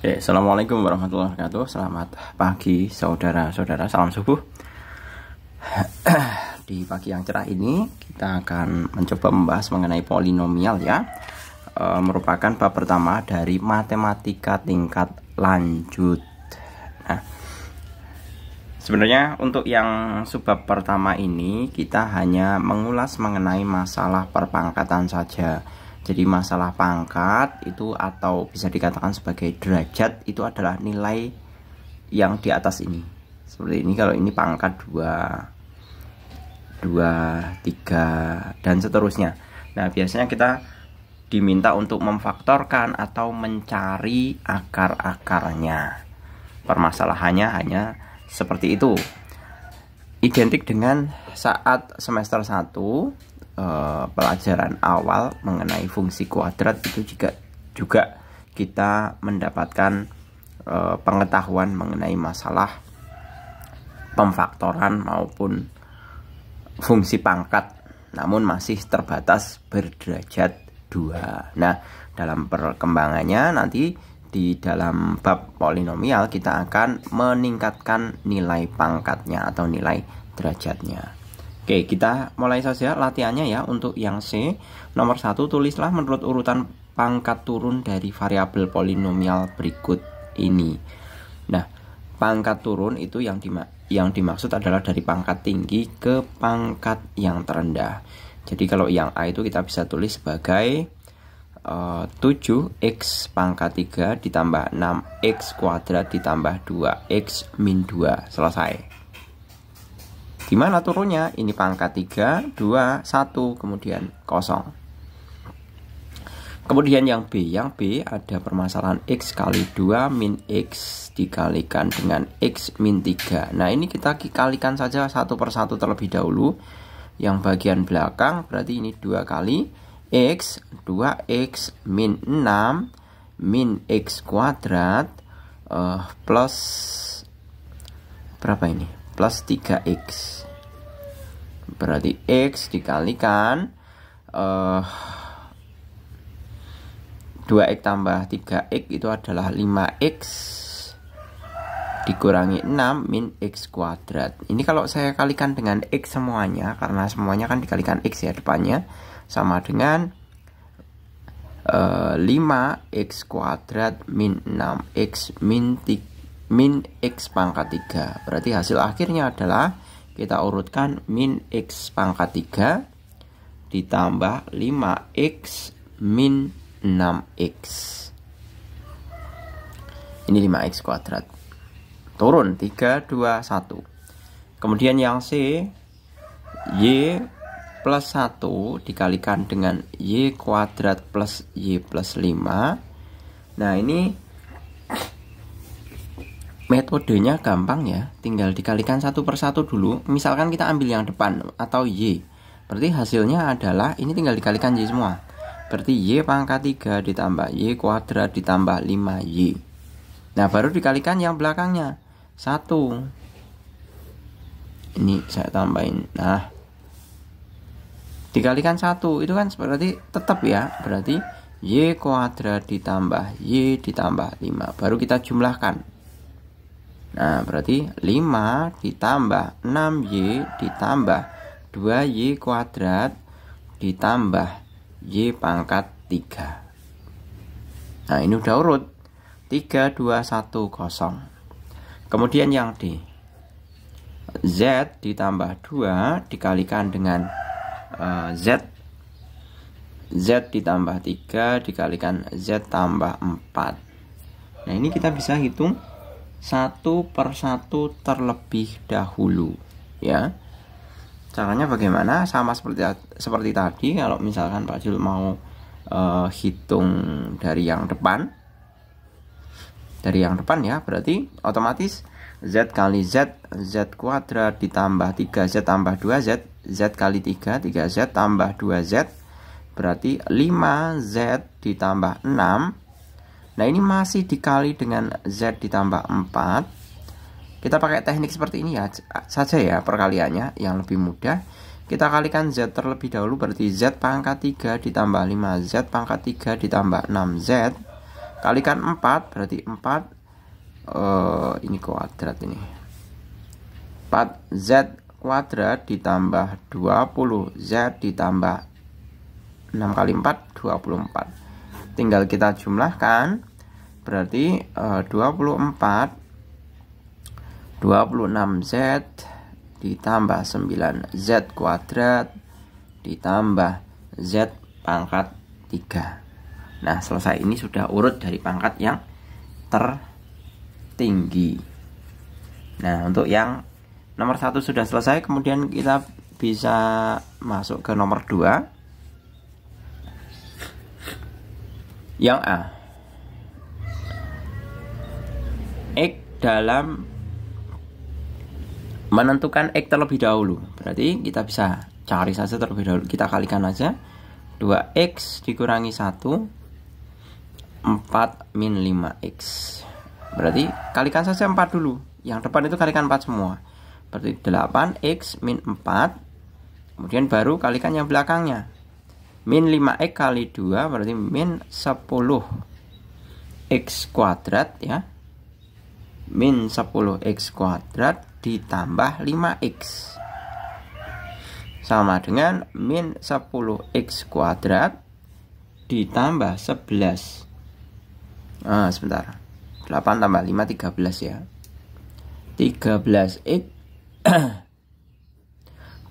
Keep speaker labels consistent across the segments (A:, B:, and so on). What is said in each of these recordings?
A: Oke, Assalamualaikum warahmatullahi wabarakatuh Selamat pagi saudara-saudara Salam subuh Di pagi yang cerah ini Kita akan mencoba membahas mengenai polinomial ya e, Merupakan bab pertama dari matematika tingkat lanjut Nah Sebenarnya untuk yang subbab pertama ini kita hanya mengulas mengenai masalah perpangkatan saja jadi masalah pangkat itu atau bisa dikatakan sebagai derajat itu adalah nilai yang di atas ini. Seperti ini kalau ini pangkat 2 2 3 dan seterusnya. Nah, biasanya kita diminta untuk memfaktorkan atau mencari akar-akarnya. Permasalahannya hanya seperti itu identik dengan saat semester 1 Eh, pelajaran awal mengenai fungsi kuadrat itu juga juga kita mendapatkan e, pengetahuan mengenai masalah pemfaktoran maupun fungsi pangkat namun masih terbatas berderajat dua. Nah, dalam perkembangannya nanti di dalam bab polinomial kita akan meningkatkan nilai pangkatnya atau nilai derajatnya. Oke, kita mulai saja latihannya ya untuk yang C. Nomor satu tulislah menurut urutan pangkat turun dari variabel polinomial berikut ini. Nah, pangkat turun itu yang dimak yang dimaksud adalah dari pangkat tinggi ke pangkat yang terendah. Jadi kalau yang A itu kita bisa tulis sebagai eh, uh, 7x pangkat 3 ditambah 6x kuadrat ditambah 2x min 2. Selesai. Gimana turunnya? Ini pangkat 3, 2, 1, kemudian kosong. Kemudian yang B, yang B ada permasalahan X kali 2 min X dikalikan dengan X min 3. Nah ini kita kalikan saja satu persatu terlebih dahulu. Yang bagian belakang berarti ini 2 kali X, 2X min 6 min X kuadrat uh, plus berapa ini? Plus 3X berarti X dikalikan uh, eh, 2X tambah 3X itu adalah 5X dikurangi 6 min X kuadrat ini kalau saya kalikan dengan X semuanya karena semuanya kan dikalikan X ya depannya sama dengan uh, eh, 5X kuadrat min 6X min min X pangkat 3 berarti hasil akhirnya adalah kita urutkan min x pangkat 3 ditambah 5x min 6x ini 5x kuadrat turun 3, 2, 1 kemudian yang C Y plus 1 dikalikan dengan Y kuadrat plus Y plus 5 nah ini metodenya gampang ya tinggal dikalikan satu persatu dulu misalkan kita ambil yang depan atau Y berarti hasilnya adalah ini tinggal dikalikan Y semua berarti Y pangkat 3 ditambah Y kuadrat ditambah 5Y nah baru dikalikan yang belakangnya satu ini saya tambahin nah dikalikan satu itu kan berarti tetap ya berarti y kuadrat ditambah y ditambah 5 baru kita jumlahkan Nah, berarti 5 ditambah 6Y ditambah 2Y kuadrat ditambah Y pangkat 3. Nah, ini udah urut. 3, 2, 1, 0. Kemudian yang D. Z ditambah 2 dikalikan dengan uh, Z. Z ditambah 3 dikalikan Z tambah 4. Nah, ini kita bisa hitung satu persatu terlebih dahulu ya caranya bagaimana sama seperti seperti tadi kalau misalkan Pak Jul mau uh, hitung dari yang depan dari yang depan ya berarti otomatis Z kali Z Z kuadrat ditambah 3Z tambah 2Z Z kali 3 3Z tambah 2Z berarti 5Z ditambah 6 Nah ini masih dikali dengan Z ditambah 4 Kita pakai teknik seperti ini ya saja ya perkaliannya yang lebih mudah Kita kalikan Z terlebih dahulu berarti Z pangkat 3 ditambah 5 Z pangkat 3 ditambah 6 Z Kalikan 4 berarti 4 uh, eh, Ini kuadrat ini 4 Z kuadrat ditambah 20 Z ditambah 6 kali 4 24 tinggal kita jumlahkan berarti uh, 24 26Z ditambah 9Z kuadrat ditambah Z pangkat 3 Nah selesai ini sudah urut dari pangkat yang tertinggi Nah untuk yang nomor satu sudah selesai kemudian kita bisa masuk ke nomor 2 Yang A. X dalam menentukan X terlebih dahulu. Berarti kita bisa cari saja terlebih dahulu. Kita kalikan aja. 2X dikurangi 1. 4 min 5X. Berarti kalikan saja 4 dulu. Yang depan itu kalikan 4 semua. Berarti 8X min 4. Kemudian baru kalikan yang belakangnya min 5x kali 2 berarti min 10 x kuadrat ya min 10 x kuadrat ditambah 5x sama dengan min 10 x kuadrat ditambah 11 ah, sebentar 8 tambah 5 13 ya 13 x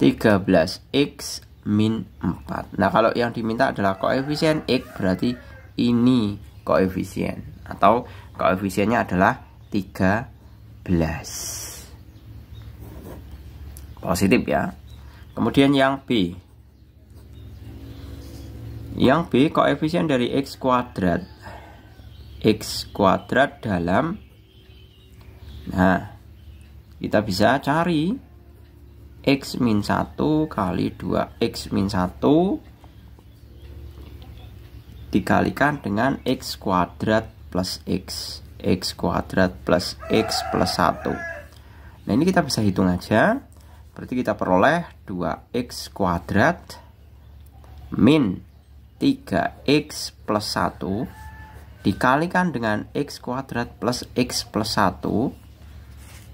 A: 13 x min 4 Nah kalau yang diminta adalah koefisien X berarti ini koefisien Atau koefisiennya adalah 13 Positif ya Kemudian yang B Yang B koefisien dari X kuadrat X kuadrat dalam Nah kita bisa cari X min 1 kali 2X min 1 dikalikan dengan X kuadrat plus X X kuadrat plus X plus 1 Nah ini kita bisa hitung aja Berarti kita peroleh 2X kuadrat min 3X plus 1 dikalikan dengan X kuadrat plus X plus 1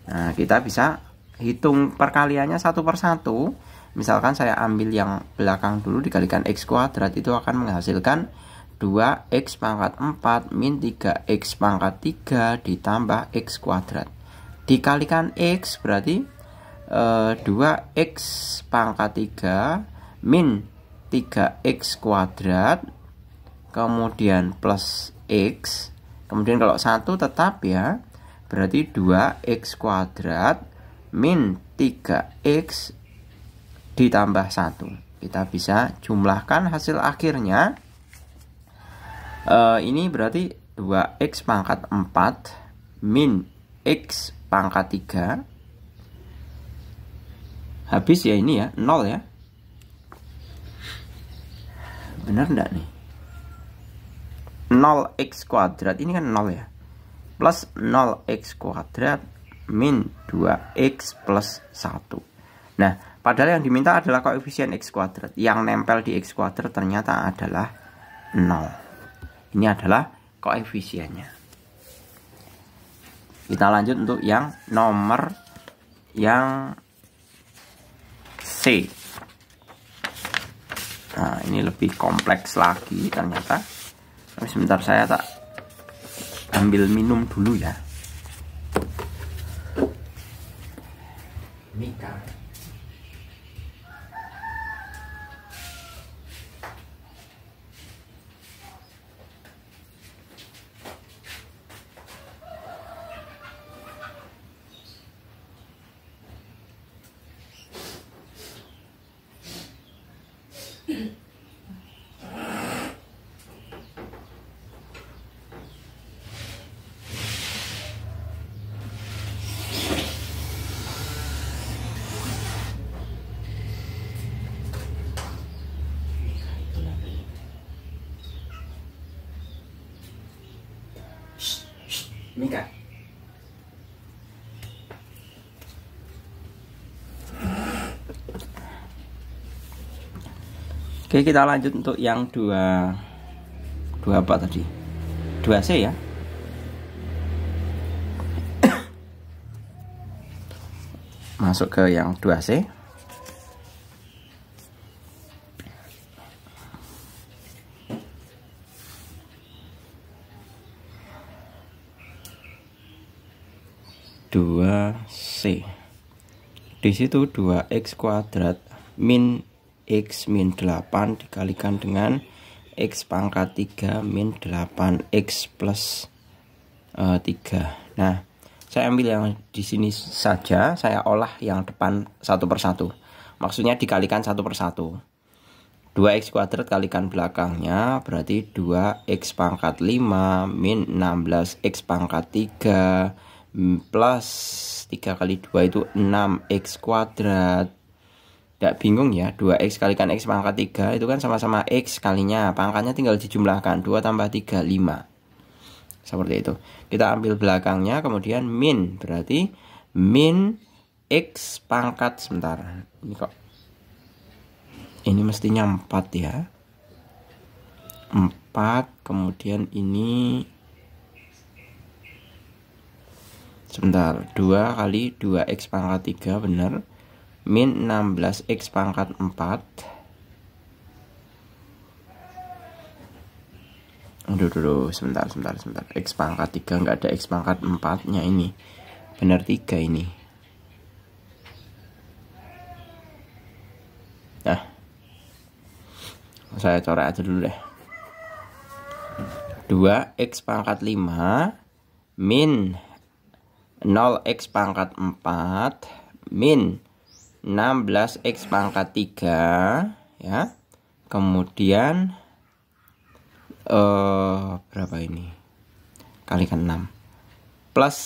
A: Nah kita bisa hitung perkaliannya satu persatu misalkan saya ambil yang belakang dulu dikalikan x kuadrat itu akan menghasilkan 2x pangkat 4 min 3x pangkat 3 ditambah x kuadrat dikalikan x berarti e, eh, 2x pangkat 3 min 3x kuadrat kemudian plus x kemudian kalau satu tetap ya berarti 2x kuadrat min 3x ditambah 1 kita bisa jumlahkan hasil akhirnya uh, ini berarti 2x pangkat 4 min x pangkat 3 habis ya ini ya 0 ya benar enggak nih 0x kuadrat ini kan 0 ya plus 0x kuadrat min 2x plus 1. Nah, padahal yang diminta adalah koefisien x kuadrat. Yang nempel di x kuadrat ternyata adalah 0. Ini adalah koefisiennya. Kita lanjut untuk yang nomor yang C. Nah, ini lebih kompleks lagi ternyata. Tapi sebentar saya tak ambil minum dulu ya. imitar. nikah Oke kita lanjut untuk yang dua dua apa tadi dua C ya masuk ke yang 2C Di situ 2x kuadrat min x min 8 dikalikan dengan x pangkat 3 min 8x plus uh, eh, 3 nah saya ambil yang di sini saja saya olah yang depan satu persatu maksudnya dikalikan satu persatu 2x kuadrat kalikan belakangnya berarti 2x pangkat 5 min 16x pangkat 3 plus 3 kali 2 itu 6x kuadrat tidak bingung ya 2x kalikan x pangkat 3 itu kan sama-sama x kalinya pangkatnya tinggal dijumlahkan 2 tambah 3 5 seperti itu kita ambil belakangnya kemudian min berarti min x pangkat sebentar ini kok ini mestinya 4 ya 4 kemudian ini Sebentar, 2 kali 2x pangkat 3 benar. Min 16x pangkat 4. Aduh, dulu sebentar, sebentar, sebentar. X pangkat 3 nggak ada X pangkat 4-nya ini. Benar 3 ini. Nah. Saya coret aja dulu deh. 2x pangkat 5 min 0x pangkat 4 min 16x pangkat 3 ya. Kemudian eh uh, berapa ini? Kalikan 6. Plus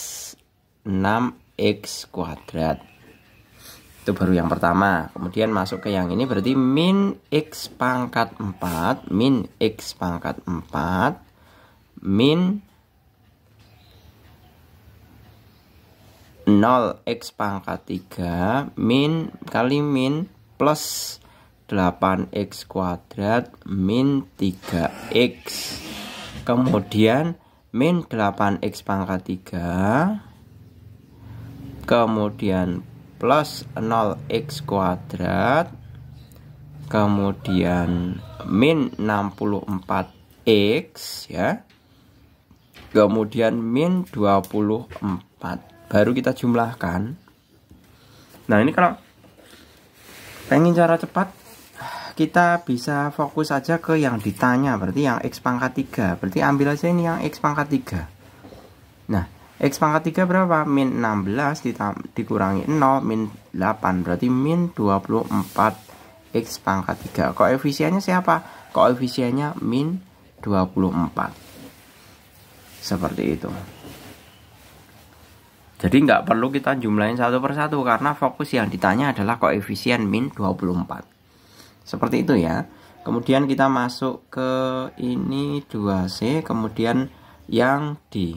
A: 6x kuadrat. Itu baru yang pertama. Kemudian masuk ke yang ini berarti min x pangkat 4, min x pangkat 4 min 0x pangkat 3 min kali min plus 8x kuadrat min 3x kemudian min 8x pangkat 3 kemudian plus 0x kuadrat kemudian min 64x ya kemudian min 24 baru kita jumlahkan nah ini kalau pengen cara cepat kita bisa fokus saja ke yang ditanya berarti yang X pangkat 3 berarti ambil aja ini yang X pangkat 3 nah X pangkat 3 berapa? min 16 dikurangi 0 min 8 berarti min 24 X pangkat 3 koefisiennya siapa? koefisiennya min 24 seperti itu jadi nggak perlu kita jumlahin satu persatu karena fokus yang ditanya adalah koefisien min 24. Seperti itu ya. Kemudian kita masuk ke ini 2C, kemudian yang D.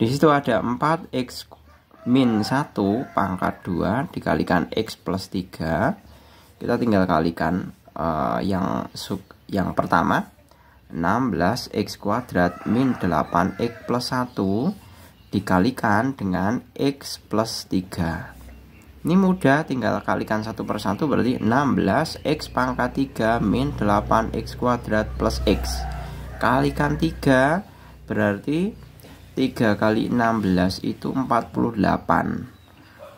A: di situ ada 4 x min 1 pangkat 2 dikalikan x plus 3. Kita tinggal kalikan uh, yang sub yang pertama 16x kuadrat min 8x plus 1 dikalikan dengan X plus 3 ini mudah tinggal kalikan satu persatu berarti 16 X pangkat 3 min 8 X kuadrat plus X kalikan 3 berarti 3 kali 16 itu 48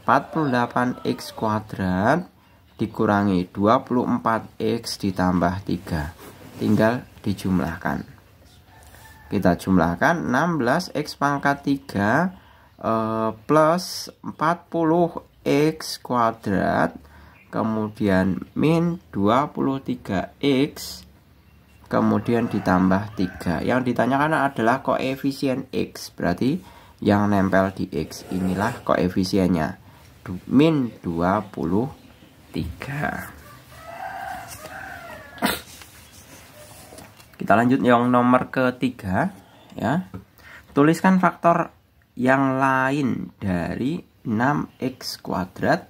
A: 48 X kuadrat dikurangi 24X ditambah 3 tinggal dijumlahkan kita jumlahkan 16x pangkat 3 eh, plus 40x kuadrat kemudian min 23x kemudian ditambah 3 yang ditanyakan adalah koefisien x berarti yang nempel di x inilah koefisiennya min 23 Kita lanjut yang nomor ketiga ya. Tuliskan faktor yang lain dari 6x kuadrat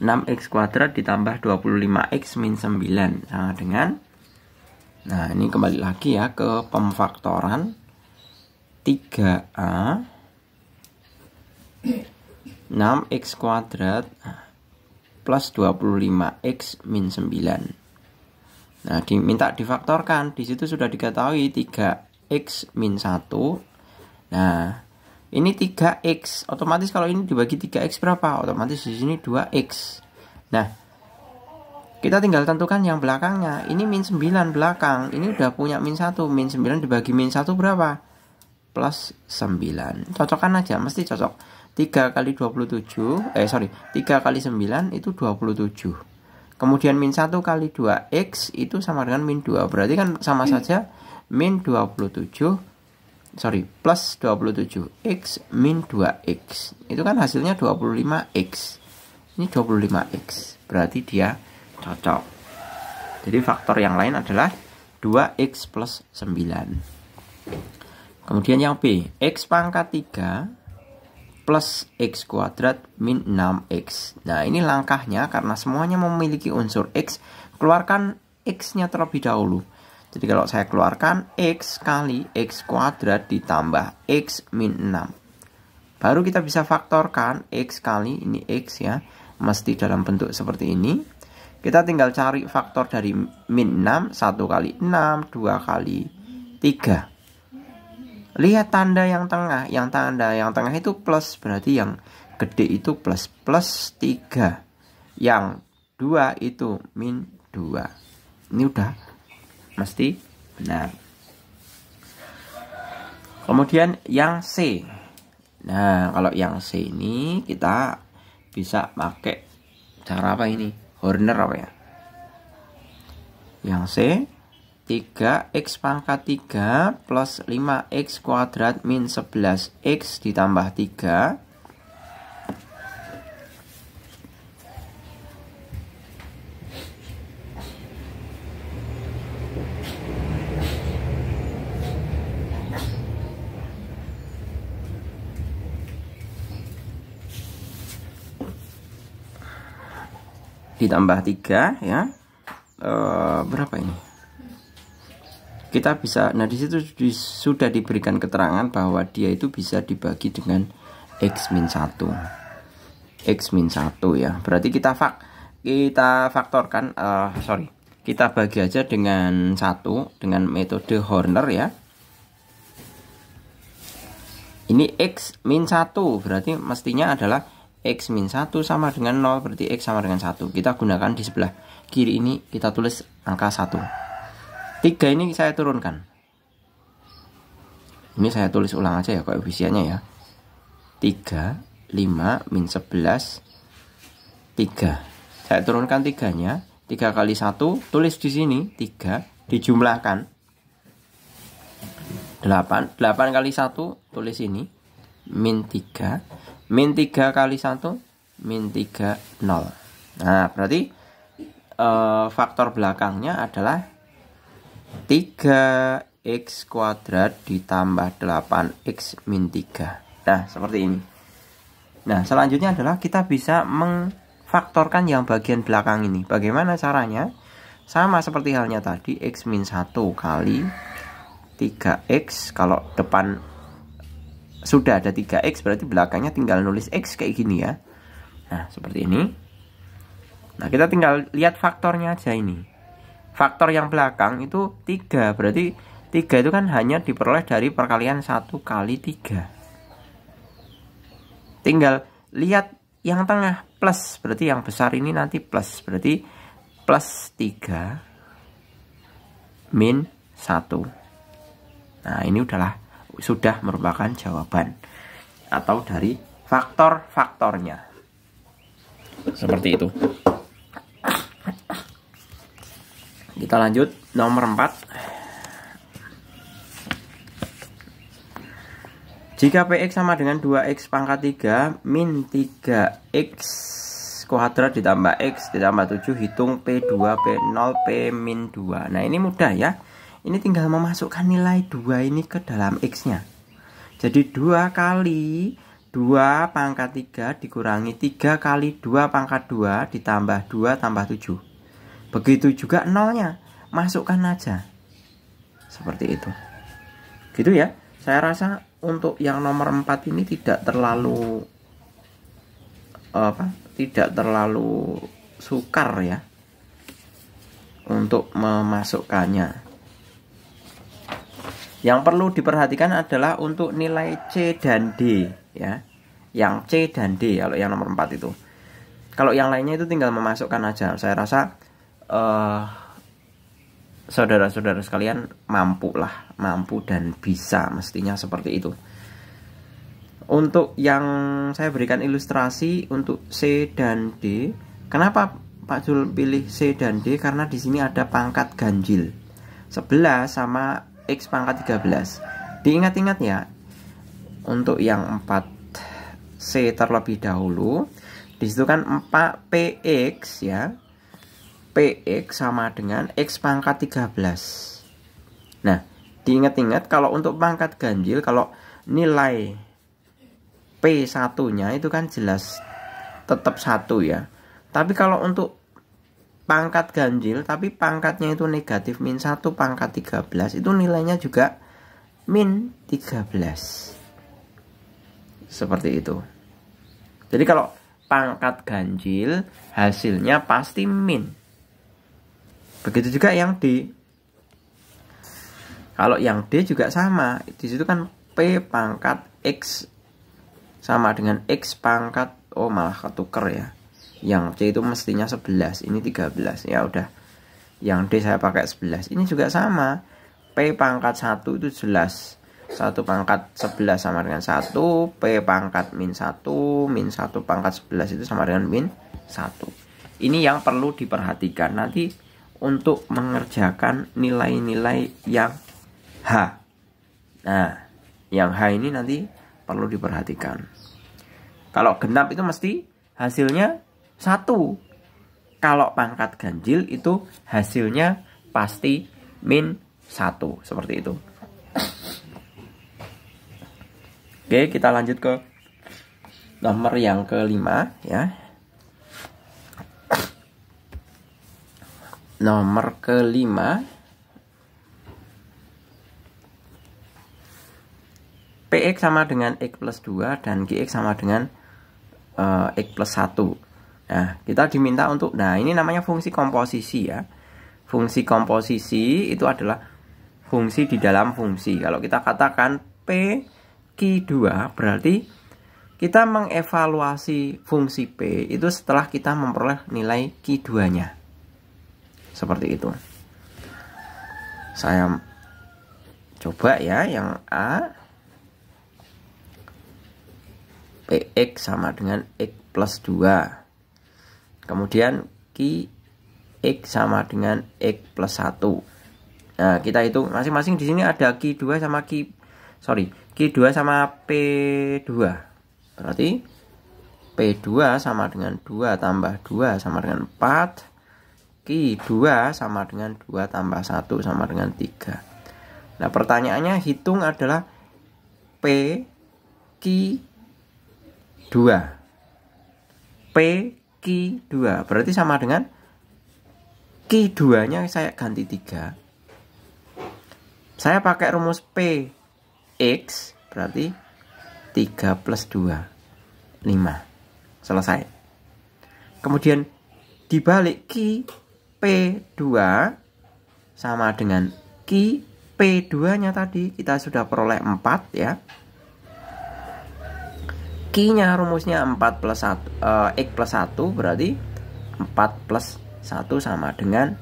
A: 6x kuadrat ditambah 25x min 9 sama dengan Nah ini kembali lagi ya ke pemfaktoran 3A 6x kuadrat plus 25x min 9 Nah, diminta difaktorkan. Di situ sudah diketahui 3x min 1. Nah, ini 3x. Otomatis kalau ini dibagi 3x berapa? Otomatis di sini 2x. Nah, kita tinggal tentukan yang belakangnya. Ini min 9 belakang. Ini udah punya min 1. Min 9 dibagi min 1 berapa? Plus 9. Cocokkan aja, mesti cocok. 3 kali 27, eh sorry, 3 kali 9 itu 27. Kemudian min 1 kali 2x itu sama dengan min 2. Berarti kan sama hmm. saja min 27 sorry plus 27x min 2x. Itu kan hasilnya 25x. Ini 25x. Berarti dia cocok. Jadi faktor yang lain adalah 2x plus 9. Kemudian yang B, x pangkat 3 plus x kuadrat min 6x. Nah, ini langkahnya karena semuanya memiliki unsur x, keluarkan x-nya terlebih dahulu. Jadi kalau saya keluarkan x kali x kuadrat ditambah x min 6. Baru kita bisa faktorkan x kali ini x ya, mesti dalam bentuk seperti ini. Kita tinggal cari faktor dari min 6, 1 kali 6, 2 kali 3 lihat tanda yang tengah yang tanda yang tengah itu plus berarti yang gede itu plus plus 3 yang 2 itu min 2 ini udah mesti benar kemudian yang C nah kalau yang C ini kita bisa pakai cara apa ini Horner apa ya yang C 3x pangkat 3 plus 5x kuadrat min 11x ditambah 3 ditambah 3 ya e, berapa ini kita bisa nah di situ sudah diberikan keterangan bahwa dia itu bisa dibagi dengan x min satu, x min satu ya berarti kita fak kita faktorkan uh, sorry kita bagi aja dengan satu dengan metode Horner ya ini x min satu berarti mestinya adalah x min satu sama dengan 0 berarti x sama dengan satu. kita gunakan di sebelah kiri ini kita tulis angka satu tiga ini saya turunkan ini saya tulis ulang aja ya koefisiennya ya 3 5 min 11 3 saya turunkan tiganya 3 kali 1 tulis di sini 3 dijumlahkan 8 8 kali 1 tulis ini min 3 min 3 kali 1 min 3 0 nah berarti e, faktor belakangnya adalah 3x kuadrat ditambah 8x min 3 nah seperti ini nah selanjutnya adalah kita bisa mengfaktorkan yang bagian belakang ini bagaimana caranya sama seperti halnya tadi x min 1 kali 3x kalau depan sudah ada 3x berarti belakangnya tinggal nulis x kayak gini ya nah seperti ini nah kita tinggal lihat faktornya aja ini faktor yang belakang itu tiga berarti tiga itu kan hanya diperoleh dari perkalian satu kali tiga tinggal lihat yang tengah plus berarti yang besar ini nanti plus berarti plus tiga min satu. nah ini udahlah sudah merupakan jawaban atau dari faktor-faktornya seperti itu kita lanjut nomor 4. Jika PX sama dengan 2X pangkat 3 min 3X kuadrat ditambah X ditambah 7 hitung P2 P0 P min 2 Nah ini mudah ya Ini tinggal memasukkan nilai 2 ini ke dalam X nya Jadi 2 kali 2 pangkat 3 dikurangi 3 kali 2 pangkat 2 ditambah 2 tambah 7 Begitu juga nolnya, masukkan aja. Seperti itu. Gitu ya. Saya rasa untuk yang nomor 4 ini tidak terlalu apa? Tidak terlalu sukar ya untuk memasukkannya. Yang perlu diperhatikan adalah untuk nilai C dan D ya. Yang C dan D kalau yang nomor 4 itu. Kalau yang lainnya itu tinggal memasukkan aja. Saya rasa uh, saudara-saudara sekalian mampu lah mampu dan bisa mestinya seperti itu untuk yang saya berikan ilustrasi untuk C dan D kenapa Pak Jul pilih C dan D karena di sini ada pangkat ganjil 11 sama X pangkat 13 diingat-ingat ya untuk yang 4 C terlebih dahulu di situ kan 4 PX ya PX sama dengan X pangkat 13. Nah, diingat-ingat kalau untuk pangkat ganjil, kalau nilai P1-nya itu kan jelas tetap satu ya. Tapi kalau untuk pangkat ganjil, tapi pangkatnya itu negatif min 1 pangkat 13, itu nilainya juga min 13. Seperti itu. Jadi kalau pangkat ganjil hasilnya pasti min. Begitu juga yang D. Kalau yang D juga sama, di situ kan P pangkat X sama dengan X pangkat oh malah ketuker ya. Yang C itu mestinya 11, ini 13. Ya udah. Yang D saya pakai 11. Ini juga sama. P pangkat 1 itu jelas. 1 pangkat 11 sama dengan 1, P pangkat min 1, min 1 pangkat 11 itu sama dengan min 1. Ini yang perlu diperhatikan. Nanti untuk mengerjakan nilai-nilai yang H. Nah, yang H ini nanti perlu diperhatikan. Kalau genap itu mesti hasilnya satu. Kalau pangkat ganjil itu hasilnya pasti min satu seperti itu. Oke, kita lanjut ke nomor yang kelima ya. nomor kelima PX sama dengan X plus 2 dan GX sama dengan uh, X plus 1 nah kita diminta untuk nah ini namanya fungsi komposisi ya fungsi komposisi itu adalah fungsi di dalam fungsi kalau kita katakan P Q2 berarti kita mengevaluasi fungsi P itu setelah kita memperoleh nilai Q2 nya seperti itu saya coba ya yang A PX sama dengan X plus 2 kemudian Q X sama dengan X plus 1 nah kita hitung masing-masing di sini ada Q2 sama Q sorry Q2 sama P2 berarti P2 sama dengan 2 tambah 2 sama dengan 4 Ki 2 sama dengan 2 tambah 1 sama dengan 3. Nah pertanyaannya hitung adalah P, Ki 2. P, Ki 2. Berarti sama dengan Ki 2 nya saya ganti 3. Saya pakai rumus P, X berarti 3 plus 2, 5. Selesai. Kemudian dibalik Ki P2 sama dengan Q P2-nya tadi kita sudah peroleh 4 ya. Q-nya rumusnya 4 plus 1, uh, eh, X plus 1 berarti 4 plus 1 sama dengan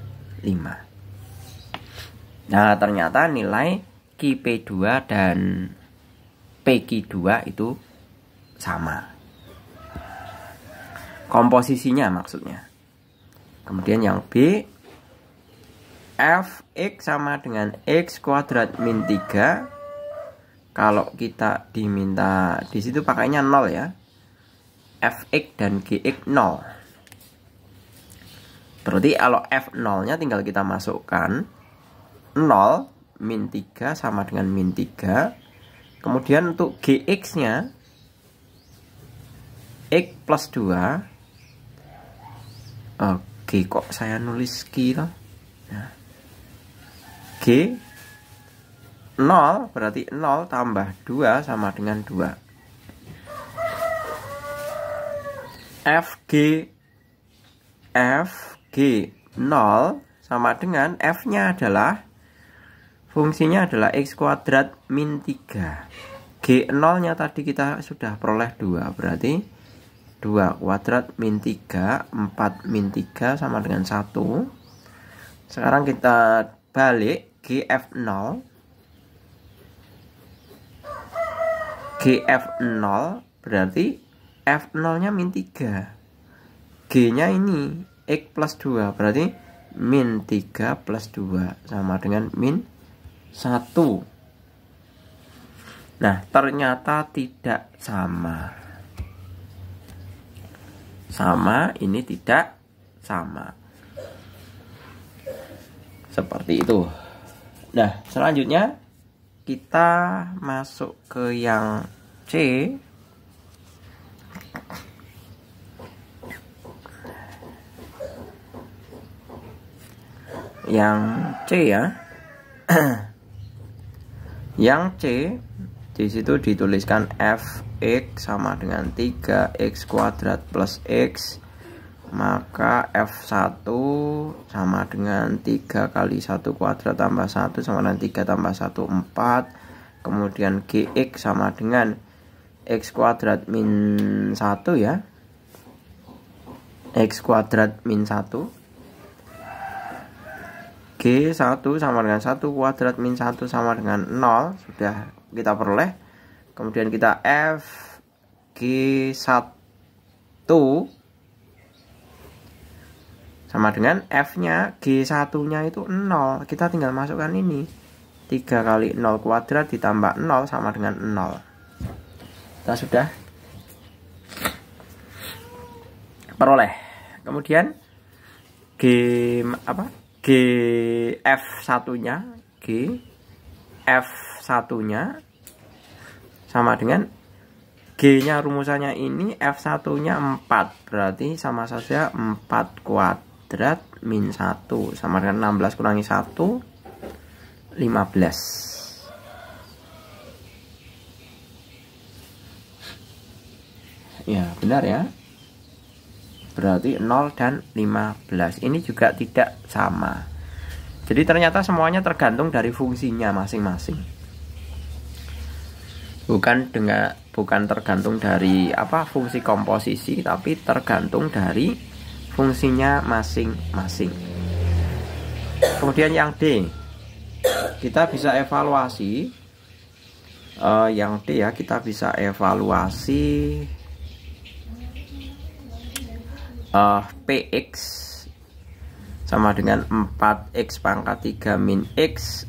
A: 5. Nah ternyata nilai p 2 dan q 2 itu sama. Komposisinya maksudnya. Kemudian yang B f x sama dengan x kuadrat min 3 kalau kita diminta di situ pakainya 0 ya fx dan gx 0 berarti kalau f 0 nya tinggal kita masukkan 0 min 3 sama dengan min 3 kemudian untuk gx nya x plus 2 oke G kok saya nulis G toh nah, ya. G 0 berarti 0 tambah 2 sama dengan 2 FG FG 0 sama dengan F-nya adalah fungsinya adalah X kuadrat min 3 G 0 nya tadi kita sudah peroleh 2 berarti 2 kuadrat min 3 4 min 3 sama dengan 1 sekarang kita balik GF0 GF0 berarti F0 nya min 3 G nya ini X plus 2 berarti min 3 plus 2 sama dengan min 1 Nah ternyata tidak sama sama, ini tidak sama. Seperti itu. Nah, selanjutnya kita masuk ke yang C. Yang C ya. yang C di situ dituliskan fx sama dengan 3x kuadrat plus x maka F1 sama dengan 3 kali 1 kuadrat tambah 1 sama dengan 3 tambah 1 4 kemudian GX sama dengan X kuadrat min 1 ya X kuadrat min 1 G1 sama dengan 1 kuadrat min 1 sama dengan 0 sudah kita peroleh kemudian kita F G1 sama dengan F nya G1 nya itu 0 kita tinggal masukkan ini 3 kali 0 kuadrat ditambah 0 sama dengan 0 kita sudah peroleh kemudian G apa G F nya G F nya sama dengan G-nya rumusannya ini F1-nya 4 berarti sama saja 4 kuadrat min 1 sama dengan 16 kurangi 1 15 ya benar ya berarti 0 dan 15 ini juga tidak sama jadi ternyata semuanya tergantung dari fungsinya masing-masing bukan dengan bukan tergantung dari apa fungsi komposisi tapi tergantung dari fungsinya masing-masing. Kemudian yang D kita bisa evaluasi uh, yang D ya kita bisa evaluasi uh, eh, PX sama dengan 4X pangkat 3 min X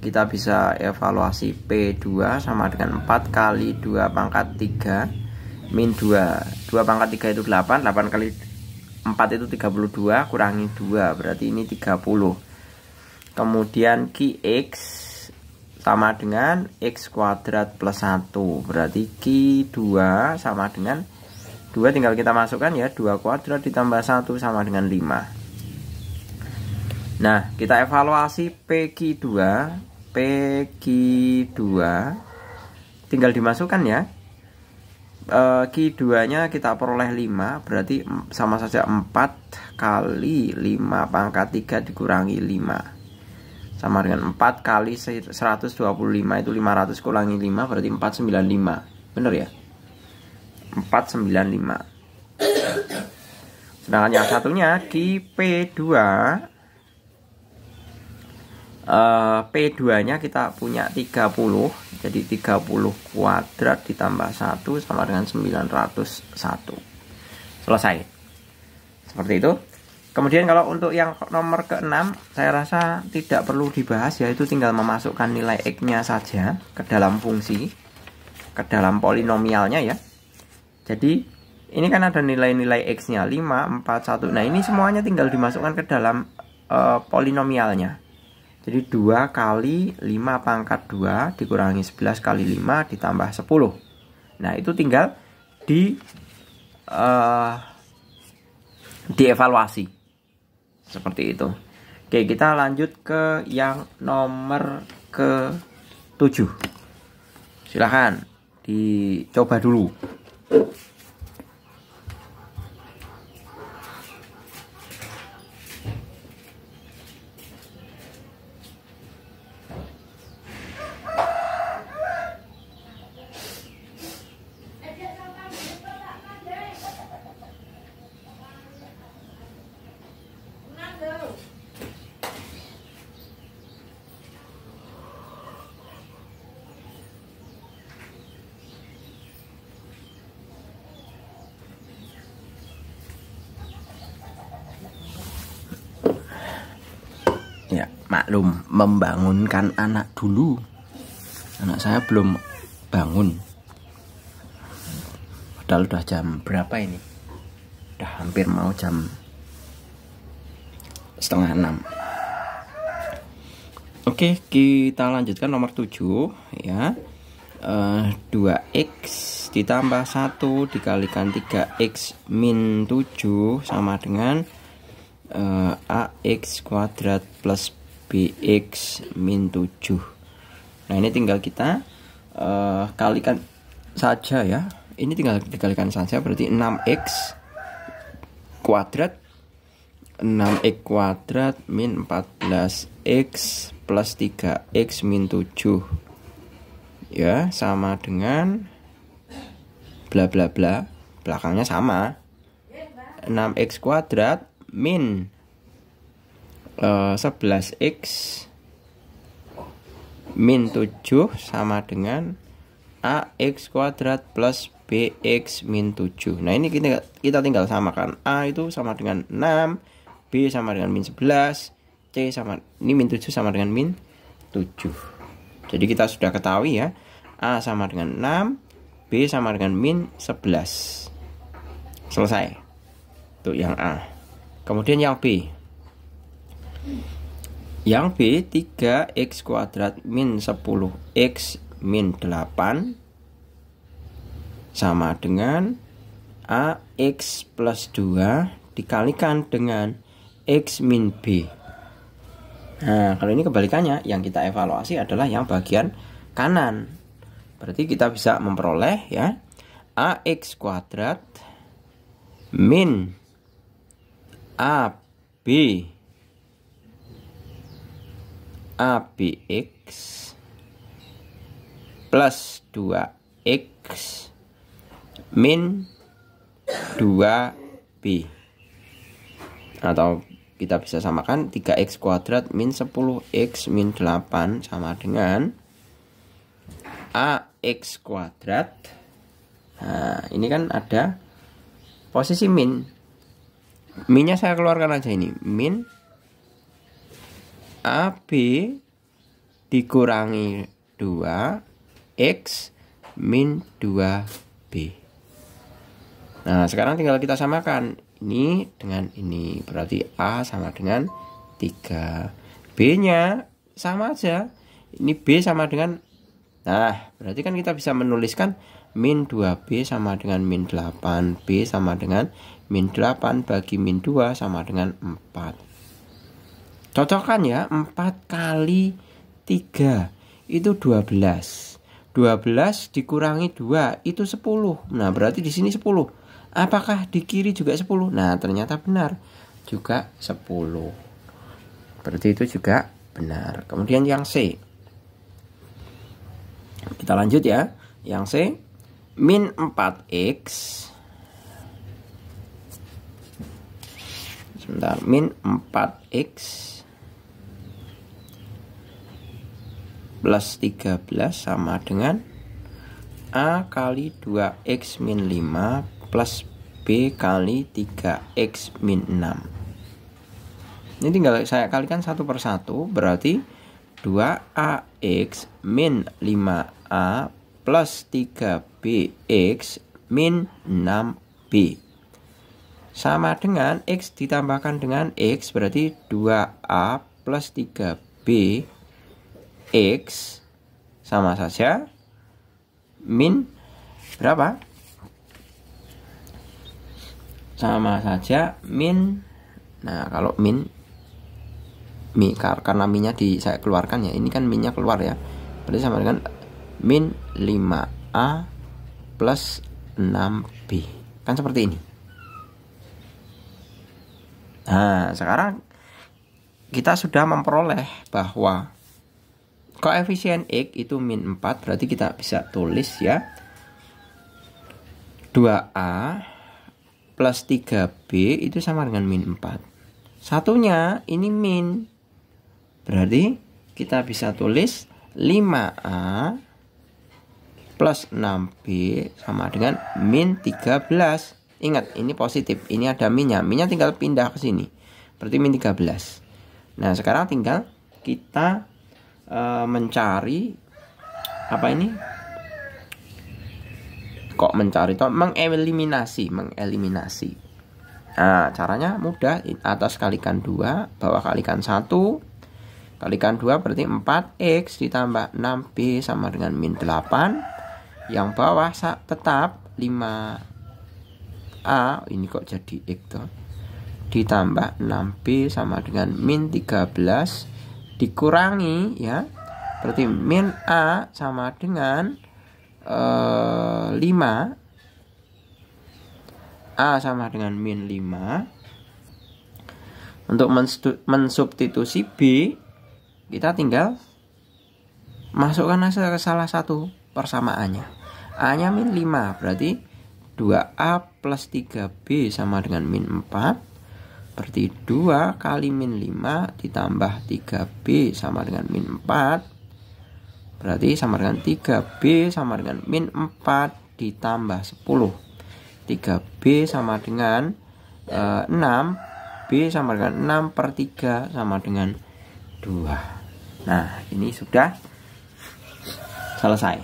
A: kita bisa evaluasi P2 sama dengan 4 kali 2 pangkat 3 min 2 2 pangkat 3 itu 8 8 kali 4 itu 32 kurangi 2 berarti ini 30 kemudian QX sama dengan X kuadrat plus 1 berarti q 2 sama dengan 2 tinggal kita masukkan ya 2 kuadrat ditambah 1 sama dengan 5 Nah, kita evaluasi PQ2 PQ2 tinggal dimasukkan ya eh, Q2-nya kita peroleh 5 berarti sama saja 4 kali 5 pangkat 3 dikurangi 5 sama dengan 4 kali 125 itu 500 kurangi 5 berarti 495 bener ya 495 sedangkan yang satunya di P2 Eh, P2 nya kita punya 30 jadi 30 kuadrat ditambah 1 sama dengan 901 selesai seperti itu kemudian kalau untuk yang nomor ke-6 saya rasa tidak perlu dibahas yaitu tinggal memasukkan nilai X nya saja ke dalam fungsi ke dalam polinomialnya ya jadi ini kan ada nilai-nilai X nya 5, 4, 1 nah ini semuanya tinggal dimasukkan ke dalam uh, polinomialnya jadi 2 kali 5 pangkat 2 dikurangi 11 kali 5 ditambah 10. Nah, itu tinggal di uh, dievaluasi. Seperti itu. Oke, kita lanjut ke yang nomor ke 7. Silahkan dicoba dulu. maklum membangunkan anak dulu anak saya belum bangun padahal udah jam berapa ini udah hampir mau jam setengah enam Oke kita lanjutkan nomor tujuh ya uh, eh, 2x ditambah satu dikalikan 3x min tujuh sama dengan uh, eh, ax kuadrat plus bx min 7 nah ini tinggal kita uh, kalikan saja ya ini tinggal dikalikan saja berarti 6x kuadrat 6x kuadrat min 14x plus 3x min 7 ya sama dengan bla bla bla belakangnya sama 6x kuadrat min 11x eh, min 7 sama dengan ax kuadrat plus bx min 7 nah ini kita, kita tinggal samakan a itu sama dengan 6 b sama dengan min 11 c sama ini min 7 sama dengan min 7 jadi kita sudah ketahui ya a sama dengan 6 b sama dengan min 11 selesai untuk yang a kemudian yang b yang B 3x kuadrat min 10x min 8 sama dengan AX plus 2 dikalikan dengan X min B Nah kalau ini kebalikannya yang kita evaluasi adalah yang bagian kanan Berarti kita bisa memperoleh ya AX kuadrat min AB ABX plus 2X min 2B atau kita bisa samakan 3x kuadrat min 10x min 8 sama dengan ax kuadrat nah ini kan ada posisi min minnya saya keluarkan aja ini min AB dikurangi 2 X min 2B Nah sekarang tinggal kita samakan Ini dengan ini Berarti A sama dengan 3 B nya sama aja Ini B sama dengan Nah berarti kan kita bisa menuliskan Min 2B sama dengan min 8 B sama dengan min 8 bagi min 2 sama dengan 4 Cocokkan ya 4 kali 3 itu 12 12 dikurangi 2 itu 10 Nah berarti di sini 10 Apakah di kiri juga 10? Nah ternyata benar Juga 10 Berarti itu juga benar Kemudian yang C Kita lanjut ya Yang C Min 4X Sebentar Min 4X plus 13 sama dengan A kali 2X min 5 plus B kali 3X min 6 Ini tinggal saya kalikan satu persatu Berarti 2AX min 5A plus 3BX min 6B Sama dengan X ditambahkan dengan X berarti 2A plus 3B X sama saja min berapa? Sama saja min nah kalau min mi karena minnya di saya keluarkan ya ini kan minnya keluar ya berarti sama dengan min 5a plus 6b kan seperti ini nah sekarang kita sudah memperoleh bahwa koefisien X itu min 4 berarti kita bisa tulis ya 2A plus 3B itu sama dengan min 4 satunya ini min berarti kita bisa tulis 5A plus 6B sama dengan min 13 ingat ini positif ini ada minnya minnya tinggal pindah ke sini berarti min 13 nah sekarang tinggal kita uh, mencari apa ini kok mencari toh mengeliminasi mengeliminasi nah caranya mudah atas kalikan dua bawah kalikan satu kalikan dua berarti 4x ditambah 6b sama dengan min 8 yang bawah tetap 5a ini kok jadi x toh ditambah 6b sama dengan min 13 dikurangi ya berarti min A sama dengan e, eh, 5 A sama dengan min 5 untuk mensubstitusi B kita tinggal masukkan hasil ke salah satu persamaannya A nya min 5 berarti 2A plus 3B sama dengan min 4 Berarti 2 kali min 5 ditambah 3B sama dengan min 4 Berarti sama dengan 3B sama dengan min 4 ditambah 10 3B sama dengan e, 6 B sama dengan 6 per 3 sama dengan 2 Nah ini sudah selesai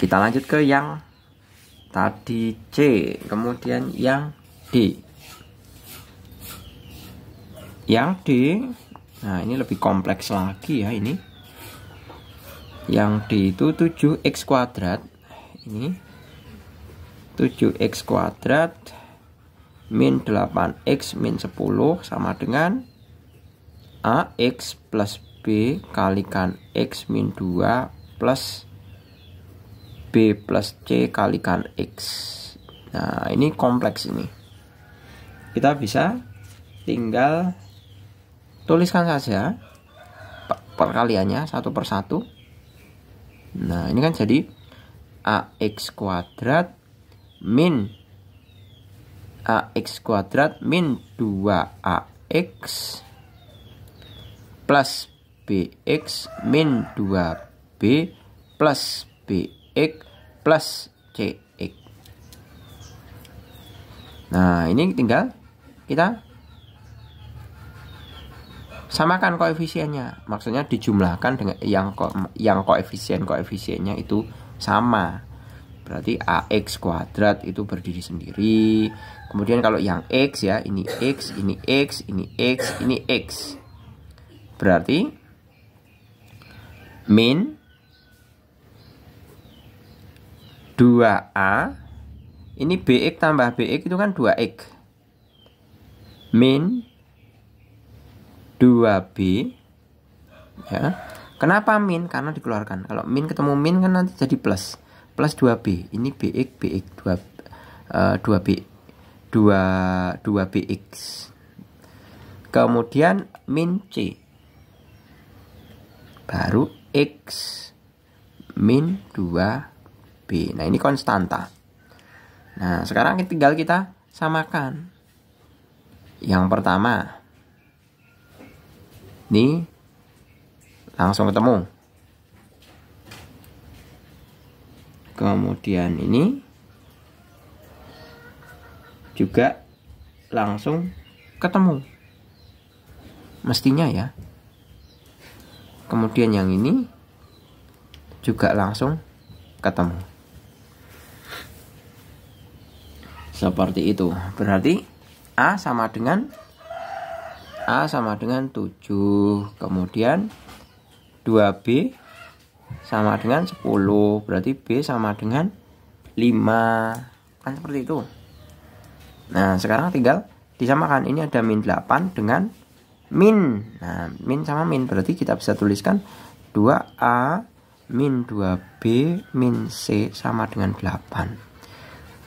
A: Kita lanjut ke yang tadi C kemudian yang D yang D nah ini lebih kompleks lagi ya ini yang D itu 7x kuadrat ini 7x kuadrat min 8x min 10 sama dengan AX plus B kalikan X min 2 plus B plus C kalikan X nah ini kompleks ini kita bisa tinggal tuliskan saja perkaliannya satu persatu nah ini kan jadi AX kuadrat min AX kuadrat min 2AX plus BX min 2B plus B X plus CX. Nah, ini tinggal kita samakan koefisiennya. Maksudnya dijumlahkan dengan yang ko, yang koefisien koefisiennya itu sama. Berarti AX kuadrat itu berdiri sendiri. Kemudian kalau yang X ya, ini X, ini X, ini X, ini X. Berarti min 2A ini BX tambah BX itu kan 2X min 2B ya kenapa min karena dikeluarkan kalau min ketemu min kan nanti jadi plus plus 2B ini BX BX 2 uh, 2B 2 2BX kemudian min C baru X min 2 B. Nah, ini konstanta. Nah, sekarang tinggal kita samakan. Yang pertama, ini langsung ketemu. Kemudian ini juga langsung ketemu. Mestinya ya. Kemudian yang ini juga langsung ketemu. seperti itu berarti A sama dengan A sama dengan 7 kemudian 2B sama dengan 10 berarti B sama dengan 5 kan seperti itu nah sekarang tinggal disamakan ini ada min 8 dengan min nah min sama min berarti kita bisa tuliskan 2A min 2B min C sama dengan 8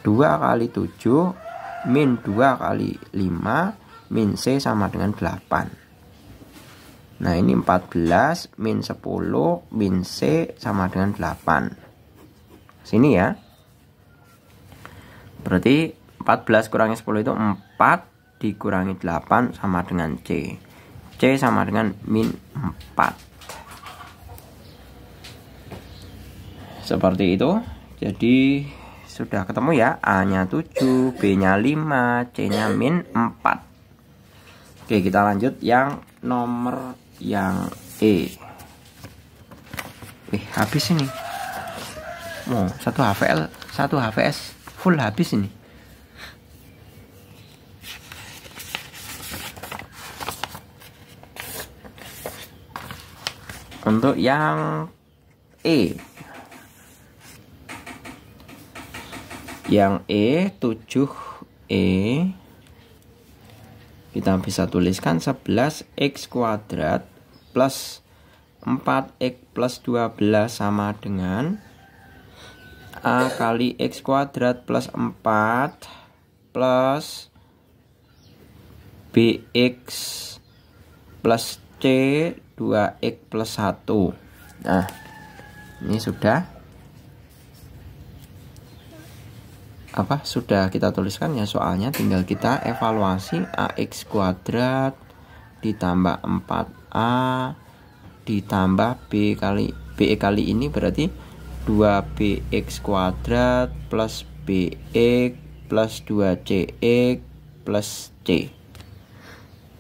A: 2 kali 7 min 2 kali 5 min C sama dengan 8 nah ini 14 min 10 min C sama dengan 8 sini ya berarti 14 kurangi 10 itu 4 dikurangi 8 sama dengan C C sama dengan min 4 seperti itu jadi sudah ketemu ya A-nya 7, B-nya 5, C-nya min 4 Oke kita lanjut yang nomor yang E Wih habis ini Mau oh, satu HVL, satu HVS full habis ini Untuk yang E yang E 7E kita bisa tuliskan 11x kuadrat plus 4x plus 12 sama dengan A kali x kuadrat plus 4 plus BX plus C 2X plus 1 Nah ini sudah apa sudah kita tuliskan ya soalnya tinggal kita evaluasi ax kuadrat ditambah 4a ditambah b kali b kali ini berarti 2bx kuadrat plus bx plus 2cx plus c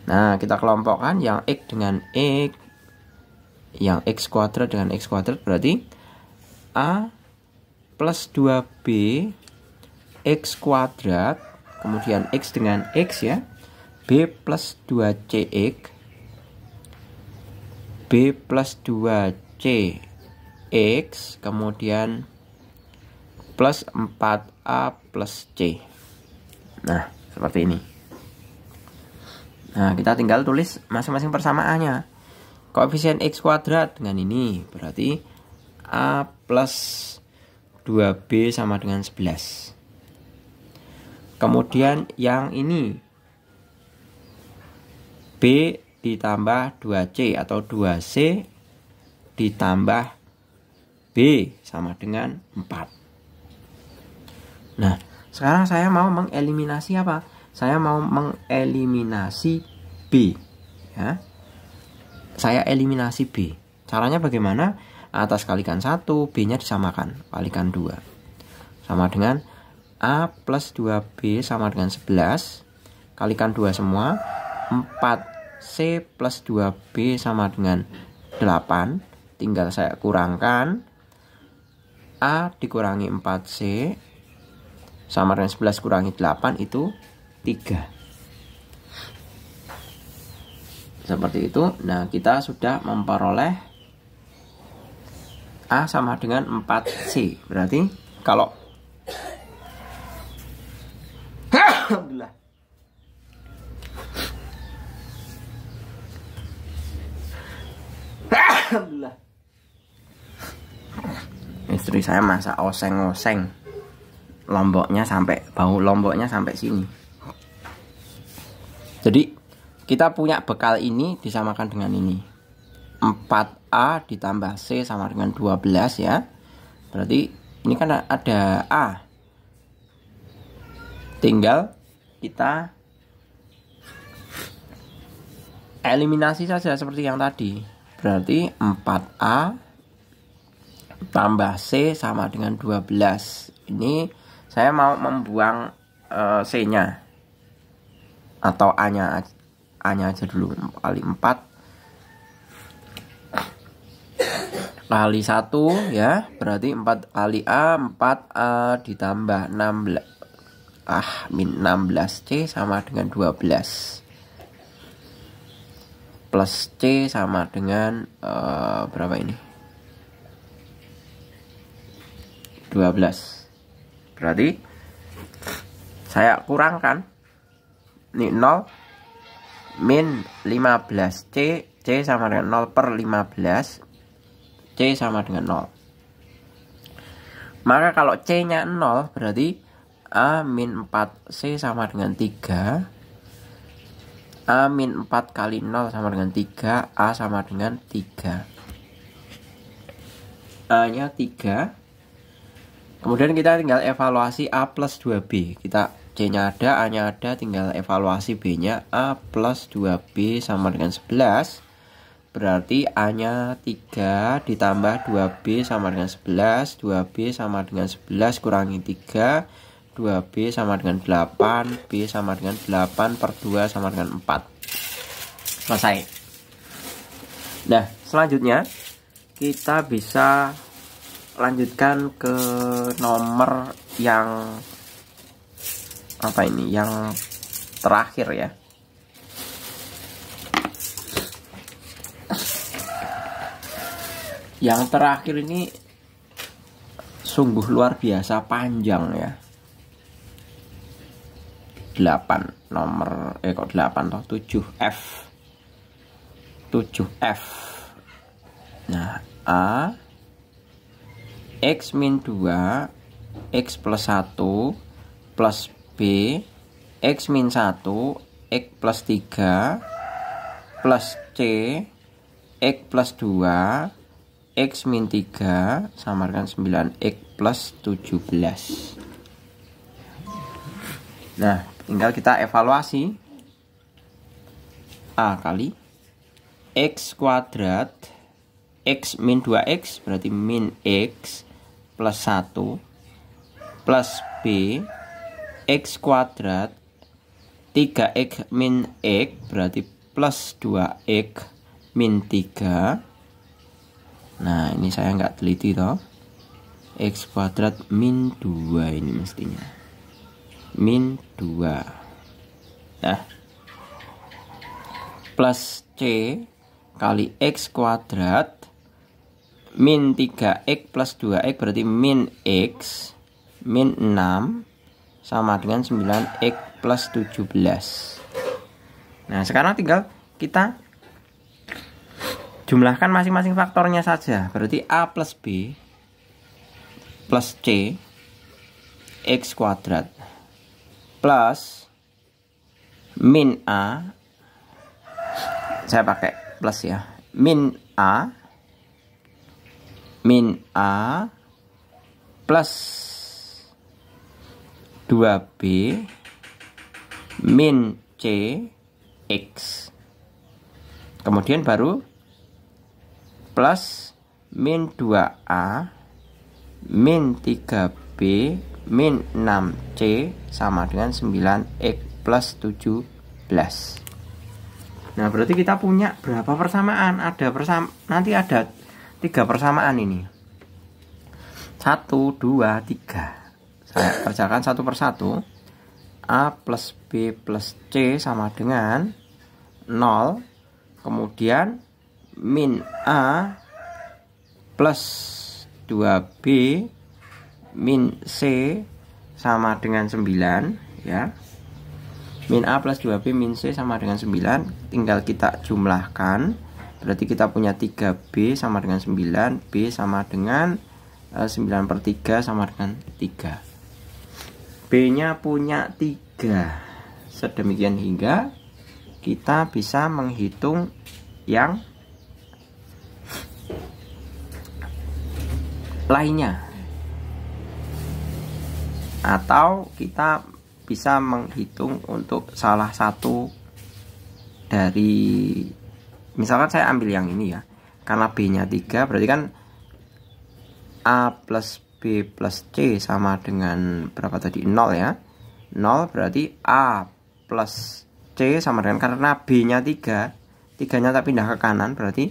A: nah kita kelompokkan yang x dengan x yang x kuadrat dengan x kuadrat berarti a plus 2b X kuadrat kemudian X dengan X ya B plus 2CX B plus 2CX kemudian plus 4A plus C nah seperti ini nah kita tinggal tulis masing-masing persamaannya koefisien X kuadrat dengan ini berarti A plus 2B sama dengan 11 Kemudian yang ini B ditambah 2C atau 2C ditambah B sama dengan 4. Nah, sekarang saya mau mengeliminasi apa? Saya mau mengeliminasi B. Ya. Saya eliminasi B. Caranya bagaimana? Atas kalikan 1, B-nya disamakan. Kalikan 2. Sama dengan A plus 2B sama dengan 11 Kalikan 2 semua 4C plus 2B sama dengan 8 Tinggal saya kurangkan A dikurangi 4C sama dengan 11 kurangi 8 itu 3 Seperti itu Nah kita sudah memperoleh A sama dengan 4C Berarti kalau Alhamdulillah. Alhamdulillah. Istri saya masak oseng-oseng. Lomboknya sampai bau lomboknya sampai sini. Jadi kita punya bekal ini disamakan dengan ini. 4A ditambah C sama dengan 12 ya. Berarti ini kan ada A tinggal kita eliminasi saja seperti yang tadi. Berarti 4A tambah C sama dengan 12. Ini saya mau membuang uh, C-nya atau A-nya A-nya aja dulu kali 4 kali 1 ya berarti 4 kali A 4A ditambah 16 ah min 16C sama dengan 12 plus C sama dengan uh, berapa ini 12 berarti saya kurangkan ini 0 min 15C C sama dengan 0 per 15 C sama dengan 0 maka kalau C nya 0 berarti A min 4C sama dengan 3 A min 4 kali 0 sama dengan 3 A sama dengan 3 A nya 3 Kemudian kita tinggal evaluasi A plus 2B Kita C nya ada, A nya ada Tinggal evaluasi B nya A plus 2B sama dengan 11 Berarti A nya 3 ditambah 2B sama dengan 11 2B sama dengan 11 kurangi 3 2B sama dengan 8 B sama dengan 8 per 2 sama dengan 4 selesai nah selanjutnya kita bisa lanjutkan ke nomor yang apa ini yang terakhir ya yang terakhir ini sungguh luar biasa panjang ya 8 nomor eh kok 8 toh 7F 7F nah A X min 2 X plus 1 plus B X min 1 X plus 3 plus C X plus 2 X min 3 sama dengan 9 X plus 17 Nah Tinggal kita evaluasi A kali X kuadrat X min 2X berarti min X plus 1 plus B X kuadrat 3X min X berarti plus 2X min 3 Nah ini saya nggak teliti toh X kuadrat min 2 ini mestinya min 2 nah plus C kali X kuadrat min 3X plus 2X berarti min X min 6 sama dengan 9X plus 17 nah sekarang tinggal kita jumlahkan masing-masing faktornya saja berarti A plus B plus C X kuadrat plus min A saya pakai plus ya min A min A plus 2B min C X kemudian baru plus min 2A min 3B min 6C sama dengan 9X plus 17 nah berarti kita punya berapa persamaan ada persamaan. nanti ada tiga persamaan ini satu dua tiga saya kerjakan satu persatu A plus B plus C sama dengan 0 kemudian min A plus 2B min C sama dengan 9 ya min A plus 2B min C sama dengan 9 tinggal kita jumlahkan berarti kita punya 3B sama dengan 9 B sama dengan 9 per 3 sama dengan 3 B nya punya 3 sedemikian hingga kita bisa menghitung yang lainnya atau kita bisa menghitung untuk salah satu dari misalkan saya ambil yang ini ya karena B nya 3 berarti kan A plus B plus C sama dengan berapa tadi 0 ya 0 berarti A plus C sama dengan karena B nya 3 3 nya tak pindah ke kanan berarti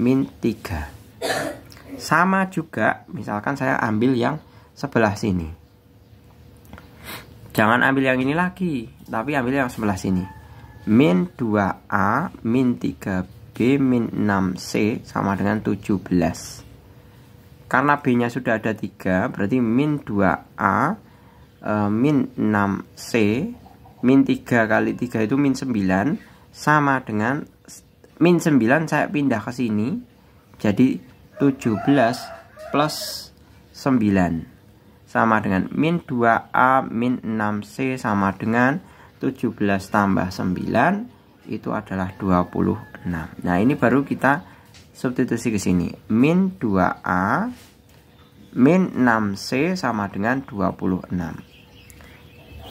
A: min 3 sama juga misalkan saya ambil yang sebelah sini Jangan ambil yang ini lagi, tapi ambil yang sebelah sini. Min 2A, min 3B, min 6C sama dengan 17. Karena B-nya sudah ada 3, berarti min 2A, e, eh, min 6C, min 3 kali 3 itu min 9, sama dengan min 9 saya pindah ke sini, jadi 17 plus 9 sama dengan min 2A min 6C sama dengan 17 tambah 9 itu adalah 26. Nah ini baru kita substitusi ke sini. Min 2A min 6C sama dengan 26.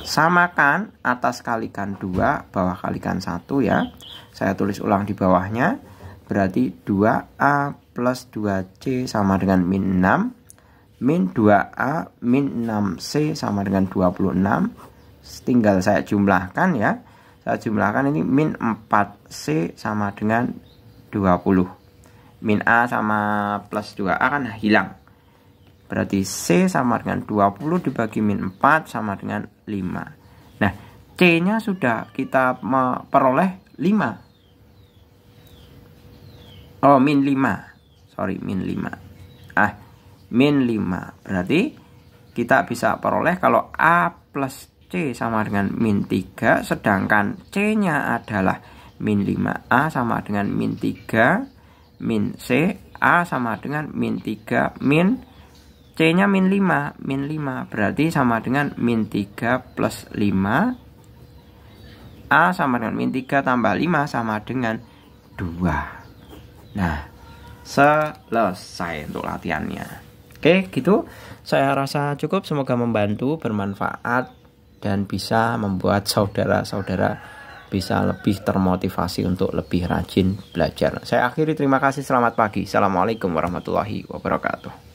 A: Samakan atas kalikan 2, bawah kalikan 1 ya. Saya tulis ulang di bawahnya. Berarti 2A plus 2C sama dengan min 6 min 2a min 6c sama dengan 26 tinggal saya jumlahkan ya saya jumlahkan ini min 4c sama dengan 20 min a sama plus 2a kan hilang berarti c sama dengan 20 dibagi min 4 sama dengan 5 nah c nya sudah kita peroleh 5 oh min 5 sorry min 5 min 5 berarti kita bisa peroleh kalau A plus C sama dengan min 3 sedangkan C nya adalah min 5A sama dengan min 3 min C A sama dengan min 3 min C nya min 5 min 5 berarti sama dengan min 3 plus 5 A sama dengan min 3 tambah 5 sama dengan 2 Nah selesai untuk latihannya Oke, gitu. Saya rasa cukup semoga membantu, bermanfaat dan bisa membuat saudara-saudara bisa lebih termotivasi untuk lebih rajin belajar. Saya akhiri terima kasih selamat pagi. Assalamualaikum warahmatullahi wabarakatuh.